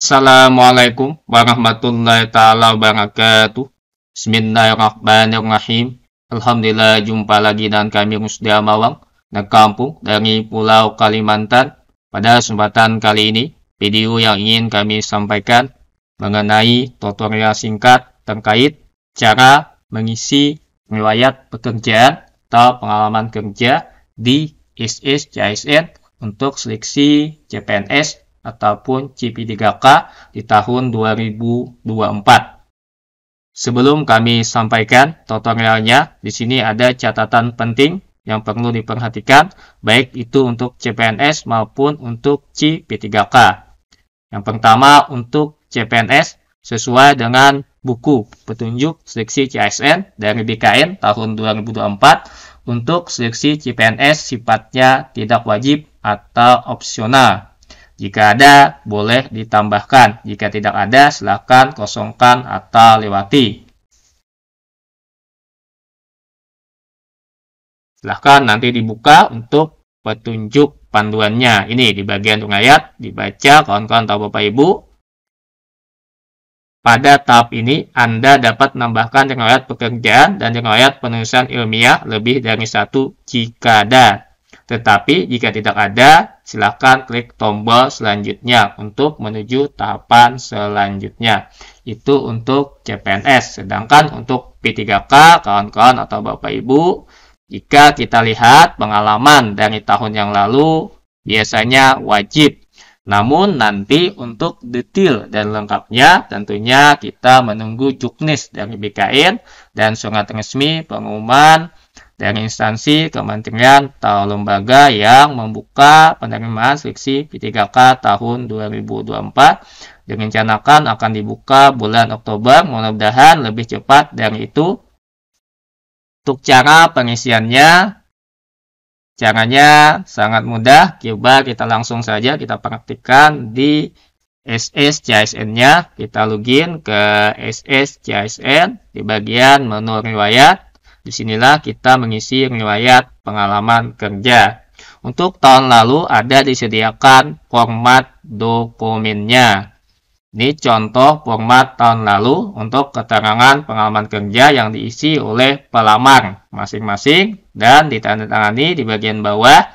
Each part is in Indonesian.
Assalamualaikum warahmatullahi taala wabarakatuh. Bismillahirrahmanirrahim. Alhamdulillah jumpa lagi dengan kami Rusdi Amawang dan kampung dari Pulau Kalimantan. Pada kesempatan kali ini, video yang ingin kami sampaikan mengenai tutorial singkat terkait cara mengisi riwayat pekerjaan atau pengalaman kerja di SSJSN untuk seleksi CPNS ataupun CP3K di tahun 2024. Sebelum kami sampaikan tutorialnya, di sini ada catatan penting yang perlu diperhatikan, baik itu untuk CPNS maupun untuk CP3K. Yang pertama untuk CPNS sesuai dengan buku petunjuk seleksi CSN dari BKN tahun 2024 untuk seleksi CPNS sifatnya tidak wajib atau opsional. Jika ada, boleh ditambahkan. Jika tidak ada, silakan kosongkan atau lewati. Silahkan nanti dibuka untuk petunjuk panduannya. Ini di bagian ayat dibaca kawan-kawan atau Bapak Ibu. Pada tahap ini, Anda dapat menambahkan riwayat pekerjaan dan riwayat penulisan ilmiah lebih dari satu jika ada. Tetapi jika tidak ada, silakan klik tombol selanjutnya untuk menuju tahapan selanjutnya. Itu untuk CPNS. Sedangkan untuk P3K, kawan-kawan atau Bapak Ibu, jika kita lihat pengalaman dari tahun yang lalu, biasanya wajib. Namun nanti untuk detail dan lengkapnya tentunya kita menunggu juknis dari BKN dan surat resmi pengumuman dari instansi, kementerian, atau lembaga yang membuka penerimaan seleksi P3K tahun 2024 direncanakan akan dibuka bulan Oktober, mudah-mudahan lebih cepat dari itu. Untuk cara pengisiannya, caranya sangat mudah, coba kita langsung saja kita praktikkan di SS nya kita login ke SS di bagian menu riwayat, Disinilah kita mengisi riwayat pengalaman kerja. Untuk tahun lalu ada disediakan format dokumennya. Ini contoh format tahun lalu untuk keterangan pengalaman kerja yang diisi oleh pelamar masing-masing dan ditandatangani di bagian bawah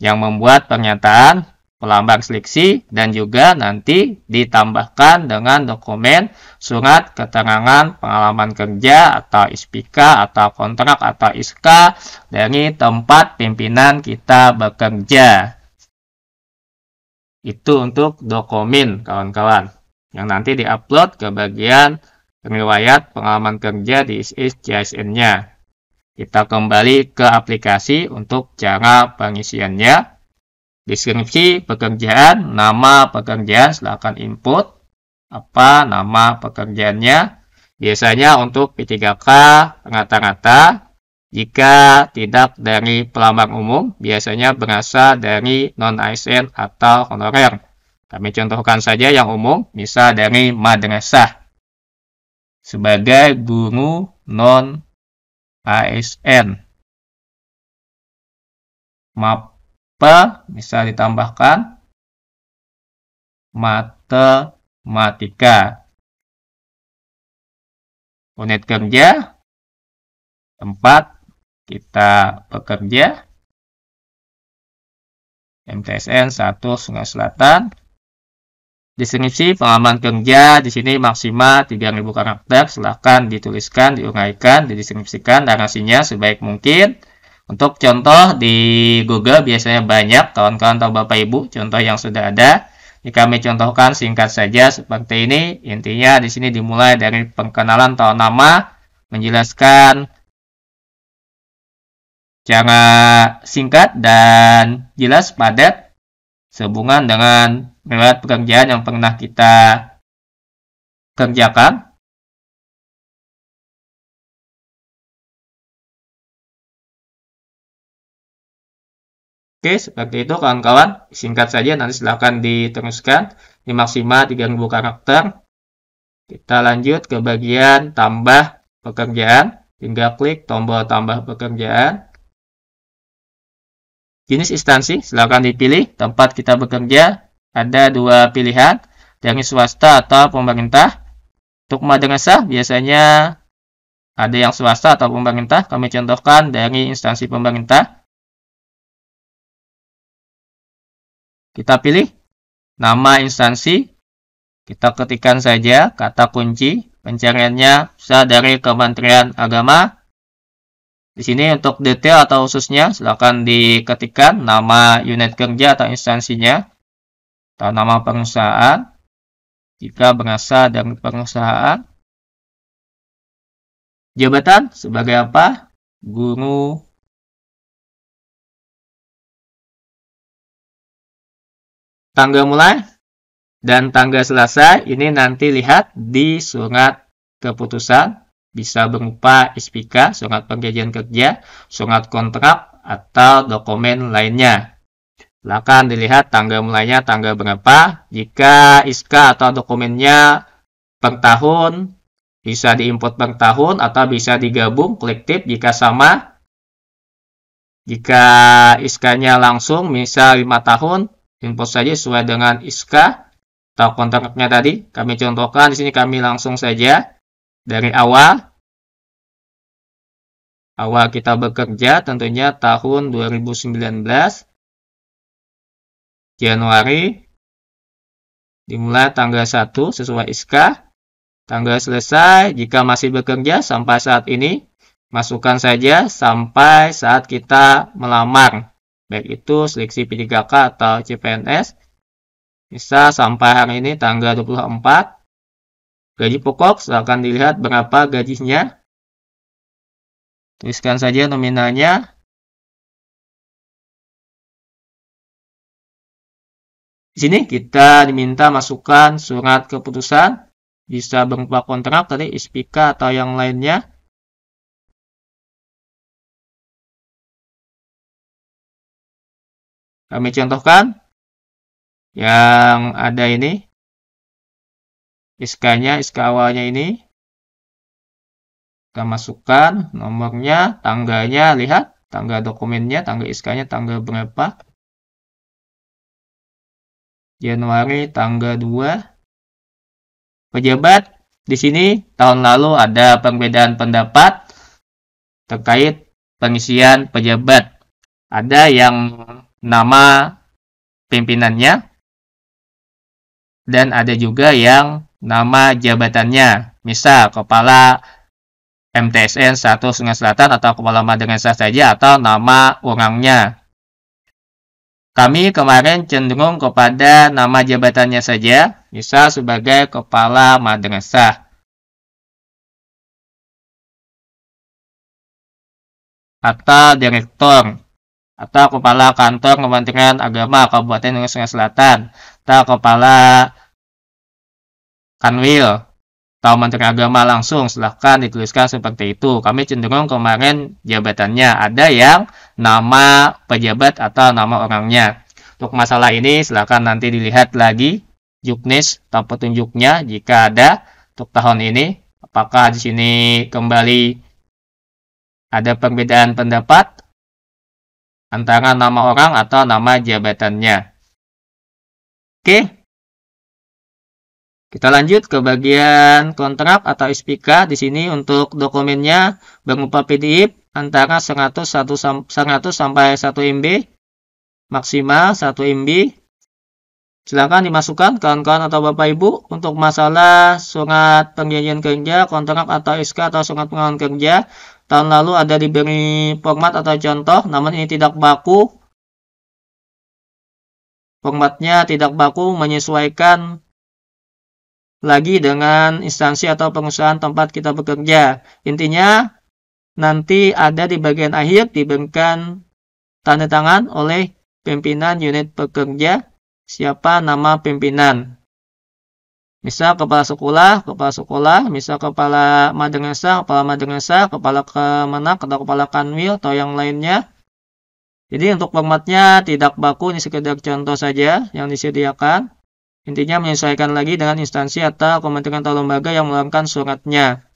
yang membuat pernyataan pelambang seleksi dan juga nanti ditambahkan dengan dokumen surat keterangan pengalaman kerja atau SPK atau kontrak atau SK dari tempat pimpinan kita bekerja. Itu untuk dokumen kawan-kawan yang nanti diupload ke bagian riwayat pengalaman kerja di iscsn nya Kita kembali ke aplikasi untuk cara pengisiannya deskripsi pekerjaan, nama pekerjaan, silahkan input apa nama pekerjaannya. Biasanya untuk P3K rata-rata jika tidak dari pelamar umum, biasanya berasal dari non-ASN atau honorer. Kami contohkan saja yang umum, misal dari madrasah sebagai guru non-ASN. Map apa bisa ditambahkan matematika. Unit kerja tempat kita bekerja MTSN 1 Sungai Selatan. Deskripsi pengalaman kerja di sini maksimal 3000 karakter. Silahkan dituliskan, diuraikan, dideskripsikan narasinya sebaik mungkin. Untuk contoh di Google biasanya banyak kawan-kawan atau Bapak Ibu contoh yang sudah ada. Ini kami contohkan singkat saja seperti ini. Intinya di sini dimulai dari pengenalan atau nama, menjelaskan cara singkat dan jelas padat sehubungan dengan melihat pekerjaan yang pernah kita kerjakan Oke, seperti itu kawan-kawan. Singkat saja, nanti silahkan diteruskan. Ini maksimal 3000 karakter. Kita lanjut ke bagian tambah pekerjaan. Tinggal klik tombol tambah pekerjaan. Jenis instansi, silahkan dipilih. Tempat kita bekerja, ada dua pilihan. Dari swasta atau pemerintah. Untuk madrasah, biasanya ada yang swasta atau pemerintah. Kami contohkan dari instansi pemerintah Kita pilih nama instansi. Kita ketikkan saja kata kunci. Pencariannya bisa dari Kementerian Agama. Di sini untuk detail atau khususnya silakan diketikkan nama unit kerja atau instansinya atau nama perusahaan jika berasal dari perusahaan. Jabatan sebagai apa? Guru, Tangga mulai dan tangga selesai ini nanti lihat di surat keputusan bisa berupa SPK, surat perjanjian kerja, surat kontrak atau dokumen lainnya. Silakan dilihat tangga mulainya tangga berapa. Jika SK atau dokumennya per tahun bisa diimport per tahun atau bisa digabung kolektif jika sama. Jika SK-nya langsung misal 5 tahun, Import saja sesuai dengan ISKA atau kontraknya tadi. Kami contohkan di sini kami langsung saja dari awal. Awal kita bekerja tentunya tahun 2019 Januari dimulai tanggal 1 sesuai ISKA. Tanggal selesai jika masih bekerja sampai saat ini masukkan saja sampai saat kita melamar baik itu seleksi P3K atau CPNS bisa sampai hari ini tanggal 24 gaji pokok silahkan dilihat berapa gajinya tuliskan saja nominalnya di sini kita diminta masukkan surat keputusan bisa berupa kontrak tadi SPK atau yang lainnya Kami contohkan yang ada ini. iskanya nya awalnya ini. Kita masukkan nomornya, tangganya, lihat tangga dokumennya, tangga iskanya tanggal berapa. Januari tanggal 2. Pejabat di sini tahun lalu ada perbedaan pendapat terkait pengisian pejabat. Ada yang nama pimpinannya dan ada juga yang nama jabatannya. Misal kepala MTSN 1 Sungai Selatan atau kepala madrasah saja atau nama orangnya. Kami kemarin cenderung kepada nama jabatannya saja, misal sebagai kepala madrasah. Atau direktur atau Kepala Kantor Kementerian Agama Kabupaten Hulu Sungai Selatan atau Kepala Kanwil atau Menteri Agama langsung silahkan dituliskan seperti itu. Kami cenderung kemarin jabatannya ada yang nama pejabat atau nama orangnya. Untuk masalah ini silahkan nanti dilihat lagi juknis atau petunjuknya jika ada untuk tahun ini. Apakah di sini kembali ada perbedaan pendapat antara nama orang atau nama jabatannya. Oke. Kita lanjut ke bagian kontrak atau SPK. Di sini untuk dokumennya berupa PDF antara 100, 100 sampai 1 MB, maksimal 1 MB. Silakan dimasukkan kawan-kawan atau Bapak Ibu untuk masalah surat perjanjian kerja, kontrak atau SK atau surat pengalaman kerja tahun lalu ada diberi format atau contoh, namun ini tidak baku. Formatnya tidak baku, menyesuaikan lagi dengan instansi atau perusahaan tempat kita bekerja. Intinya, nanti ada di bagian akhir diberikan tanda tangan oleh pimpinan unit pekerja, siapa nama pimpinan. Misal kepala sekolah, kepala sekolah, misal kepala madrasah, kepala madrasah, kepala kemenak atau kepala kanwil atau yang lainnya. Jadi untuk formatnya tidak baku, ini sekedar contoh saja yang disediakan. Intinya menyesuaikan lagi dengan instansi atau kementerian atau lembaga yang mengeluarkan suratnya.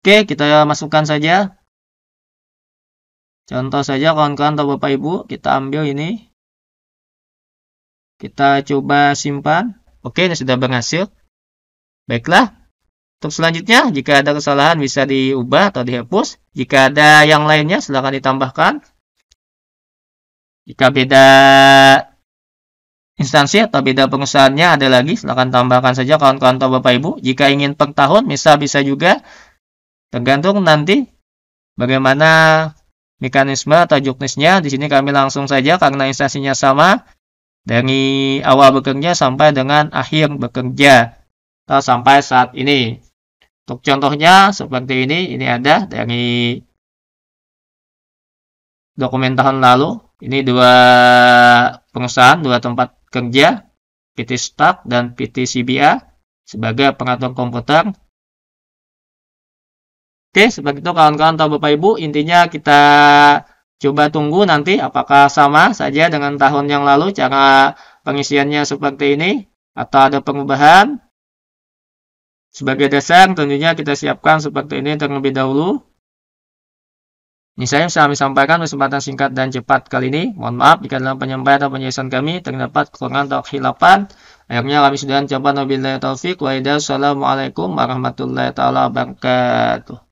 Oke, kita masukkan saja. Contoh saja kawan-kawan atau Bapak Ibu, kita ambil ini. Kita coba simpan. Oke, ini sudah berhasil. Baiklah. Untuk selanjutnya, jika ada kesalahan bisa diubah atau dihapus. Jika ada yang lainnya, silahkan ditambahkan. Jika beda instansi atau beda pengusahaannya ada lagi, silahkan tambahkan saja kawan-kawan atau Bapak Ibu. Jika ingin per tahun, misal bisa juga. Tergantung nanti bagaimana mekanisme atau juknisnya. Di sini kami langsung saja karena instansinya sama, dari awal bekerja sampai dengan akhir bekerja atau sampai saat ini. Untuk contohnya seperti ini, ini ada dari dokumen tahun lalu. Ini dua perusahaan, dua tempat kerja, PT Start dan PT CBA sebagai pengatur komputer. Oke, seperti itu kawan-kawan atau Bapak Ibu, intinya kita Coba tunggu nanti apakah sama saja dengan tahun yang lalu cara pengisiannya seperti ini atau ada perubahan. Sebagai dasar tentunya kita siapkan seperti ini terlebih dahulu. Ini saya kami sampaikan kesempatan singkat dan cepat kali ini. Mohon maaf jika dalam penyampaian atau penjelasan kami terdapat kekurangan atau kehilapan. Akhirnya kami sudah mencoba wabillahi taufiq wa Assalamualaikum warahmatullahi wabarakatuh.